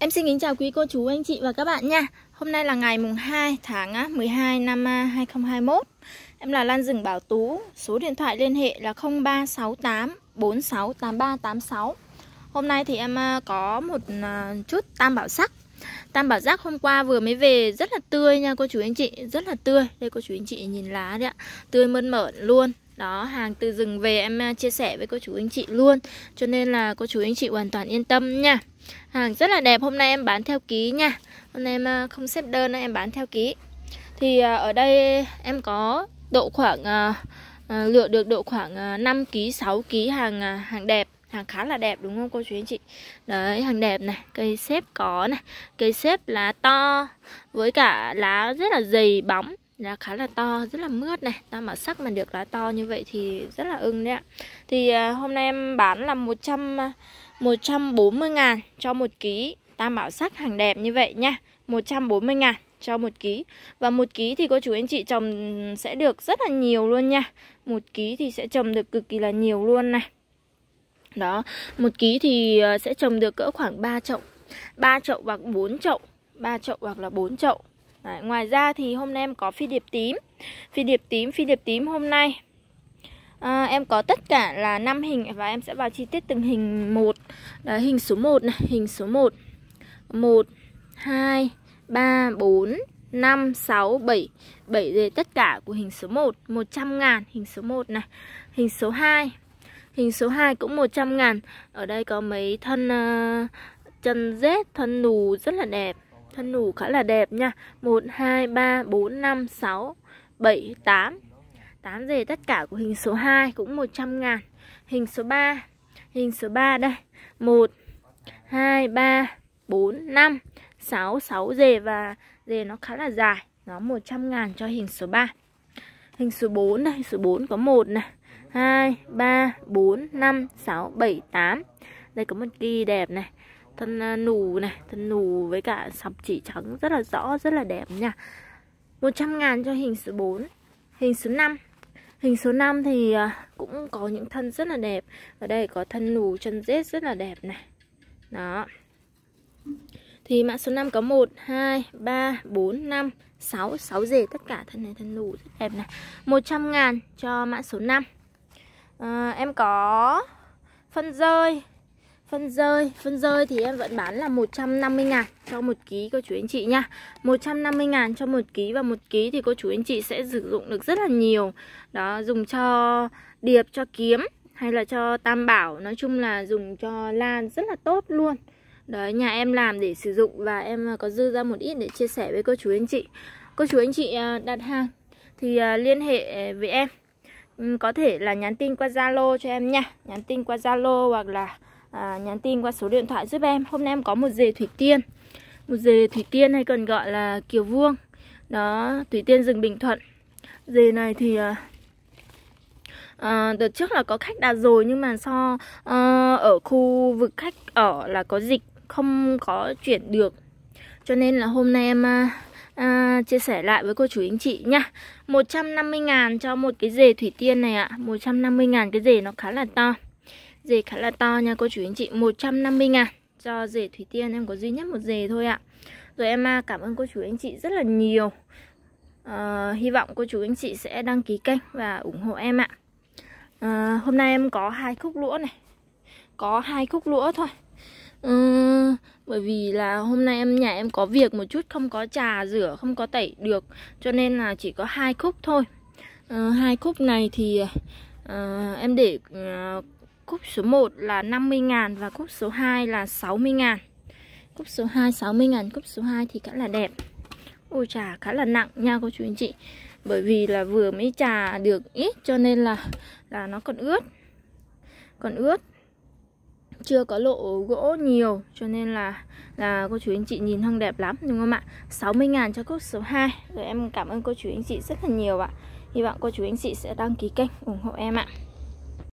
Em xin kính chào quý cô chú, anh chị và các bạn nha Hôm nay là ngày mùng 2 tháng 12 năm 2021 à, Em là Lan Rừng Bảo Tú Số điện thoại liên hệ là 0368 468386 Hôm nay thì em à, có một à, chút tam bảo sắc Tam bảo giác hôm qua vừa mới về rất là tươi nha cô chú anh chị Rất là tươi Đây cô chú anh chị nhìn lá đấy ạ Tươi mơn mởn luôn đó hàng từ rừng về em à, chia sẻ với cô chú anh chị luôn cho nên là cô chú anh chị hoàn toàn yên tâm nha hàng rất là đẹp hôm nay em bán theo ký nha hôm nay em à, không xếp đơn em bán theo ký thì à, ở đây em có độ khoảng lựa được độ khoảng 5 ký 6 ký hàng hàng đẹp hàng khá là đẹp đúng không cô chú anh chị đấy hàng đẹp này cây xếp có này cây xếp lá to với cả lá rất là dày bóng là khá là to rất là mướt này ta bảo sắc mà được lá to như vậy thì rất là ưng đấy ạ thì à, hôm nay em bán là 100 140 à, ngàn cho một ký ta bảo sắc hàng đẹp như vậy nha 140 ngàn cho một ký và một ký thì cô chú anh chị trồng sẽ được rất là nhiều luôn nha một ký thì sẽ trồng được cực kỳ là nhiều luôn này đó một ký thì à, sẽ trồng được cỡ khoảng 3 chậu 3 chậu hoặc 4 chậu 3 chậu hoặc là 4 chậu Đấy, ngoài ra thì hôm nay em có phi điệp tím Phi điệp tím, phi điệp tím hôm nay à, Em có tất cả là 5 hình Và em sẽ vào chi tiết từng hình một Đấy, hình số 1 này, hình số 1 1, 2, 3, 4, 5, 6, 7 7 dề tất cả của hình số 1 100 ngàn, hình số 1 này Hình số 2 Hình số 2 cũng 100 ngàn Ở đây có mấy thân uh, chân rết, thân nù rất là đẹp Thân nụ khá là đẹp nha 1, 2, 3, 4, 5, 6, 7, 8 8 dề tất cả của hình số 2 cũng 100 ngàn Hình số 3 Hình số 3 đây 1, 2, 3, 4, 5, 6, 6 dề Và dề nó khá là dài Nó 100 ngàn cho hình số 3 Hình số 4 đây, hình số 4 có 1 này 2, 3, 4, 5, 6, 7, 8 Đây có một kỳ đẹp này thân à, nù này thân nù với cả sọc chỉ trắng rất là rõ rất là đẹp nha 100 ngàn cho hình số 4 hình số 5 hình số 5 thì à, cũng có những thân rất là đẹp ở đây có thân nù chân rết rất là đẹp này đó thì mã số 5 có 1, 2, 3, 4, 5, 6, 6 dề tất cả thân này thân nụ rất đẹp này 100 ngàn cho mã số 5 à, ờ, Em có phân rơi Phân rơi, phân rơi thì em vẫn bán là 150 ngàn cho một ký cô chú anh chị nha 150 ngàn cho một ký và một ký thì cô chú anh chị sẽ sử dụng được rất là nhiều Đó, dùng cho điệp, cho kiếm hay là cho tam bảo Nói chung là dùng cho lan rất là tốt luôn Đấy, nhà em làm để sử dụng và em có dư ra một ít để chia sẻ với cô chú anh chị Cô chú anh chị à, đặt hàng thì à, liên hệ với em ừ, Có thể là nhắn tin qua Zalo cho em nha Nhắn tin qua Zalo hoặc là à, nhắn tin qua số điện thoại giúp em hôm nay em có một dề thủy tiên một dề thủy tiên hay còn gọi là kiều vuông đó thủy tiên rừng bình thuận dề này thì à, À, đợt trước là có khách đặt rồi nhưng mà so à, ở khu vực khách ở là có dịch không có chuyển được cho nên là hôm nay em à, à, chia sẻ lại với cô chú anh chị nha 150 ngàn cho một cái rể thủy tiên này ạ à. 150 ngàn cái rể nó khá là to Rể khá là to nha cô chú anh chị 150 ngàn Cho rể Thủy Tiên em có duy nhất một rể thôi ạ Rồi em à, cảm ơn cô chú anh chị rất là nhiều à, Hy vọng cô chú anh chị sẽ đăng ký kênh và ủng hộ em ạ à, Hôm nay em có hai khúc lũa này Có hai khúc lũa thôi Ừ, bởi vì là hôm nay em nhà em có việc một chút không có trà rửa không có tẩy được cho nên là chỉ có hai khúc thôi ờ, hai khúc này thì à, em để à, cúp số 1 là 50.000 và cúp số 2 là 60.000 cúp số 2 60.000, cúp số 2 thì khá là đẹp Ôi trà khá là nặng nha cô chú anh chị Bởi vì là vừa mới trà được ít cho nên là là nó còn ướt Còn ướt chưa có lộ gỗ nhiều cho nên là là cô chú anh chị nhìn không đẹp lắm đúng không ạ 60 ngàn cho cúp số 2 rồi em cảm ơn cô chú anh chị rất là nhiều ạ Hy vọng cô chú anh chị sẽ đăng ký kênh ủng hộ em ạ